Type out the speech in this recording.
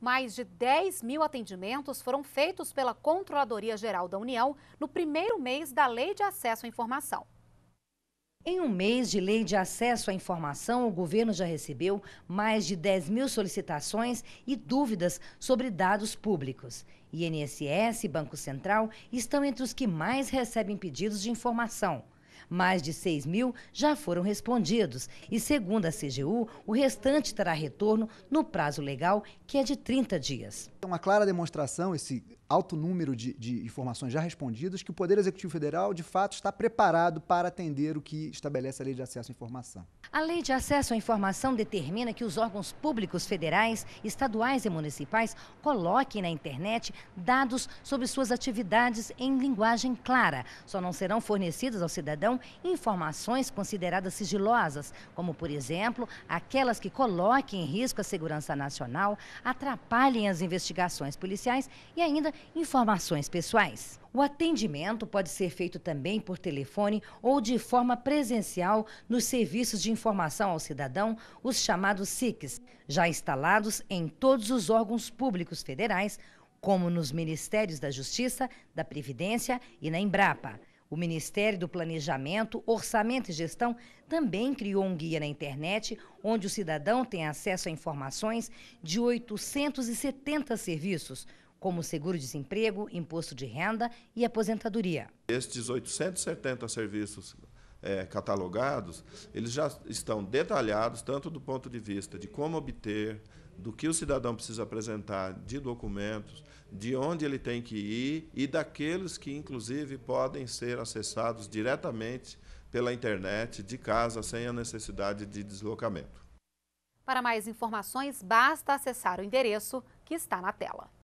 Mais de 10 mil atendimentos foram feitos pela Controladoria Geral da União no primeiro mês da Lei de Acesso à Informação. Em um mês de lei de acesso à informação, o governo já recebeu mais de 10 mil solicitações e dúvidas sobre dados públicos. INSS e Banco Central estão entre os que mais recebem pedidos de informação. Mais de 6 mil já foram respondidos e, segundo a CGU, o restante terá retorno no prazo legal, que é de 30 dias. É uma clara demonstração, esse alto número de, de informações já respondidas, que o Poder Executivo Federal, de fato, está preparado para atender o que estabelece a Lei de Acesso à Informação. A Lei de Acesso à Informação determina que os órgãos públicos federais, estaduais e municipais coloquem na internet dados sobre suas atividades em linguagem clara. Só não serão fornecidos ao cidadão informações consideradas sigilosas, como, por exemplo, aquelas que coloquem em risco a segurança nacional, atrapalhem as investigações policiais e ainda informações pessoais. O atendimento pode ser feito também por telefone ou de forma presencial nos serviços de informação ao cidadão, os chamados SICs, já instalados em todos os órgãos públicos federais, como nos Ministérios da Justiça, da Previdência e na Embrapa. O Ministério do Planejamento, Orçamento e Gestão também criou um guia na internet onde o cidadão tem acesso a informações de 870 serviços, como seguro-desemprego, imposto de renda e aposentadoria. Estes 870 serviços é, catalogados, eles já estão detalhados tanto do ponto de vista de como obter, do que o cidadão precisa apresentar de documentos, de onde ele tem que ir e daqueles que, inclusive, podem ser acessados diretamente pela internet, de casa, sem a necessidade de deslocamento. Para mais informações, basta acessar o endereço que está na tela.